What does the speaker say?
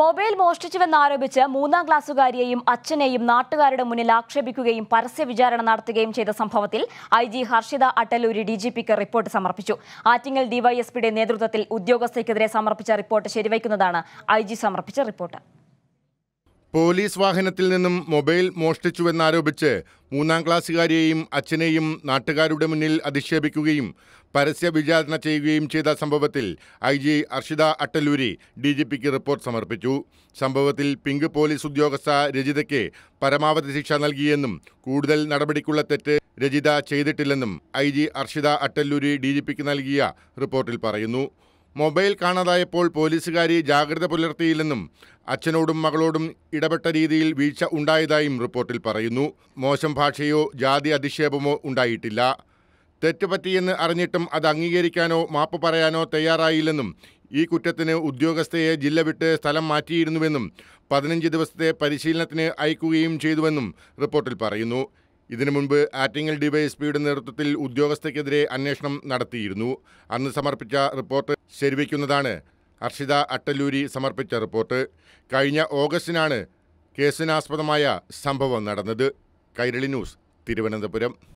mobile മോഷ്ടിച്ചുവെന്നാരോപിച്ച് മൂന്നാം ക്ലാസ്സുകാരിയെയും അച്ഛനെയും നാട്ടുകാരുടെ മുന്നിൽ ആക്ഷേപിക്കുകയും പരസ്യ വിചാരണ നടത്തുകയും ചെയ്ത സംഭവത്തിൽ I G Harshita Attaluri D G പിക്ക് റിപ്പോർട്ട് സമർപ്പിച്ചു ആറ്റിങ്ങൽ ഡിവൈഎസ്പിയുടെ നേതൃത്വത്തിൽ ഉദ്യോഗസ്ഥയ്ക്കെതിരെ സമർപ്പിച്ച റിപ്പോർട്ട് ശരിവയ്ക്കുന്നതാണ് ഐ ജി സമർപ്പിച്ച റിപ്പോർട്ട് പോലീസ് വാഹനത്തിൽ നിന്നും മൊബൈൽ മോഷ്ടിച്ചുവെന്നാരോപിച്ച് മൂന്നാം ക്ലാസ്സുകാരെയും അച്ഛനെയും നാട്ടുകാരുടെ മുന്നിൽ അധിക്ഷേപിക്കുകയും പരസ്യ വിചാരണ ചെയ്യുകയും ചെയ്ത സംഭവത്തിൽ I G Harshita Attaluri D G പിക്ക് റിപ്പോർട്ട് സമർപ്പിച്ചു സംഭവത്തിൽ പിങ്ക് പോലീസ് ഉദ്യോഗസ്ഥ രജിതയ്ക്ക് പരമാവധി ശിക്ഷ നൽകിയെന്നും കൂടുതൽ നടപടിക്കുള്ള തെറ്റ് രജിത ചെയ്തിട്ടില്ലെന്നും I G Harshita Attaluri D G പിക്ക് നൽകിയ റിപ്പോർട്ടിൽ പറയുന്നു മൊബൈൽ കാണാതായപ്പോൾ പോലീസുകാരി ജാഗ്രത പുലർത്തിയില്ലെന്നും അച്ഛനോടും മകളോടും ഇടപെട്ട രീതിയിൽ വീഴ്ച ഉണ്ടായതായും റിപ്പോർട്ടിൽ പറയുന്നു മോശം ഭാഷയോ ജാതി അധിക്ഷേപമോ ഉണ്ടായിട്ടില്ല തെറ്റ് പറ്റിയെന്ന് അറിഞ്ഞിട്ടും അത് അംഗീകരിക്കാനോ മാപ്പ് പറയാനോ തയ്യാറായില്ലെന്നും ഈ കുറ്റത്തിന് ഉദ്യോഗസ്ഥയെ ജില്ല വിട്ട് സ്ഥലം മാറ്റിയിരുന്നുവെന്നും പതിനഞ്ച് ദിവസത്തെ പരിശീലനത്തിന് അയക്കുകയും ചെയ്തുവെന്നും റിപ്പോർട്ടിൽ പറയുന്നു ഇതിനു മുൻപ് ആറ്റിങ്ങൽ ഡിവൈഎസ്പിയുടെ നേതൃത്വത്തിൽ ഉദ്യോഗസ്ഥയ്ക്കെതിരെ അന്വേഷണം നടത്തിയിരുന്നു അന്ന് സമർപ്പിച്ച റിപ്പോർട്ട് ശരിവയ്ക്കുന്നതാണ് അർഷിത അട്ടല്ലൂരി സമർപ്പിച്ച റിപ്പോർട്ട് കഴിഞ്ഞ ഓഗസ്റ്റിനാണ് കേസിനാസ്പദമായ സംഭവം നടന്നത് കൈരളി ന്യൂസ് തിരുവനന്തപുരം